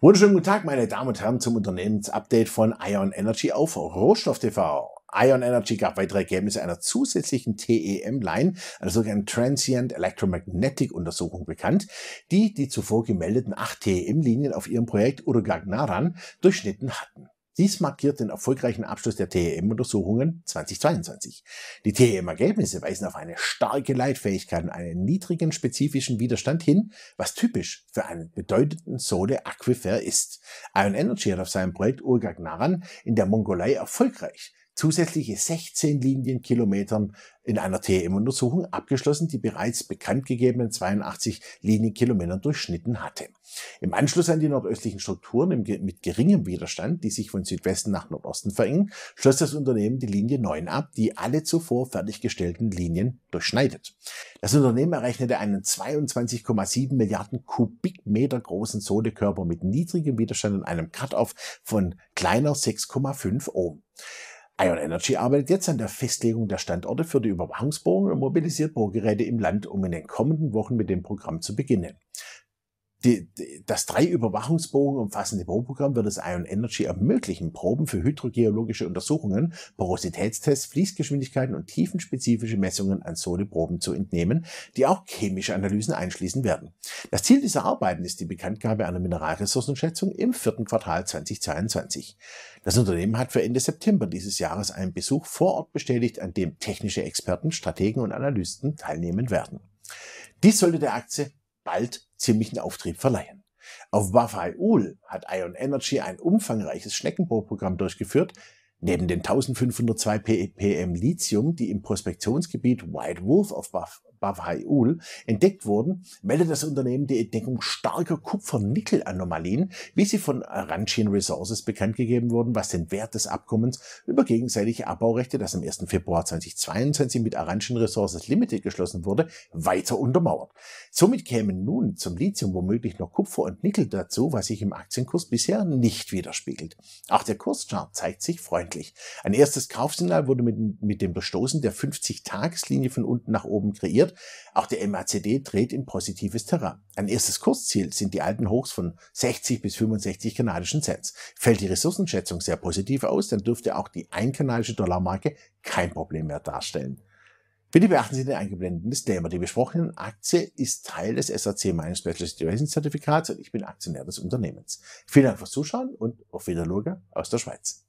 Wunderschönen guten Tag, meine Damen und Herren, zum Unternehmensupdate von Ion Energy auf Rohstoff TV. Ion Energy gab weitere Ergebnisse einer zusätzlichen TEM-Line, also sogenannten Transient Electromagnetic Untersuchung bekannt, die die zuvor gemeldeten acht TEM-Linien auf ihrem Projekt Urgagnaran durchschnitten hatten. Dies markiert den erfolgreichen Abschluss der TEM-Untersuchungen 2022. Die TEM-Ergebnisse weisen auf eine starke Leitfähigkeit und einen niedrigen spezifischen Widerstand hin, was typisch für einen bedeutenden Sole-Aquifer ist. Ion Energy hat auf seinem Projekt Urgak Naran in der Mongolei erfolgreich zusätzliche 16 Linienkilometern in einer TM-Untersuchung abgeschlossen, die bereits bekannt gegebenen 82 Linienkilometern durchschnitten hatte. Im Anschluss an die nordöstlichen Strukturen mit geringem Widerstand, die sich von Südwesten nach Nordosten verengen, schloss das Unternehmen die Linie 9 ab, die alle zuvor fertiggestellten Linien durchschneidet. Das Unternehmen errechnete einen 22,7 Milliarden Kubikmeter großen Sodekörper mit niedrigem Widerstand und einem Cut-off von kleiner 6,5 Ohm. Ion Energy arbeitet jetzt an der Festlegung der Standorte für die Überwachungsbohrungen und mobilisiert Bohrgeräte im Land, um in den kommenden Wochen mit dem Programm zu beginnen. Die, die, das drei Überwachungsbogen umfassende Bohrprogramm wird es Ion Energy ermöglichen, Proben für hydrogeologische Untersuchungen, Porositätstests, Fließgeschwindigkeiten und tiefenspezifische Messungen an Sodeproben zu entnehmen, die auch chemische Analysen einschließen werden. Das Ziel dieser Arbeiten ist die Bekanntgabe einer Mineralressourcenschätzung im vierten Quartal 2022. Das Unternehmen hat für Ende September dieses Jahres einen Besuch vor Ort bestätigt, an dem technische Experten, Strategen und Analysten teilnehmen werden. Dies sollte der Aktie bald ziemlichen Auftrieb verleihen. Auf Bafaiul hat Ion Energy ein umfangreiches Schneckenbohrprogramm durchgeführt. Neben den 1502 ppm Lithium, die im Prospektionsgebiet White Wolf auf Bavaiul entdeckt wurden, meldet das Unternehmen die Entdeckung starker Kupfer-Nickel-Anomalien, wie sie von Arancien Resources bekannt gegeben wurden, was den Wert des Abkommens über gegenseitige Abbaurechte, das am 1. Februar 2022 mit Arancien Resources Limited geschlossen wurde, weiter untermauert. Somit kämen nun zum Lithium womöglich noch Kupfer und Nickel dazu, was sich im Aktienkurs bisher nicht widerspiegelt. Auch der Kurschart zeigt sich freundlich. Ein erstes Kaufsignal wurde mit, mit dem Bestoßen der 50-Tageslinie von unten nach oben kreiert, auch der MACD dreht in positives Terrain. Ein erstes Kursziel sind die alten Hochs von 60 bis 65 kanadischen Cent. Fällt die Ressourcenschätzung sehr positiv aus, dann dürfte auch die einkanadische Dollarmarke kein Problem mehr darstellen. Bitte beachten Sie den eingeblendeten Disclaimer. Die besprochenen Aktie ist Teil des SAC meines Special Situation Zertifikats und ich bin Aktionär des Unternehmens. Vielen Dank fürs Zuschauen und auf Wiedersehen aus der Schweiz.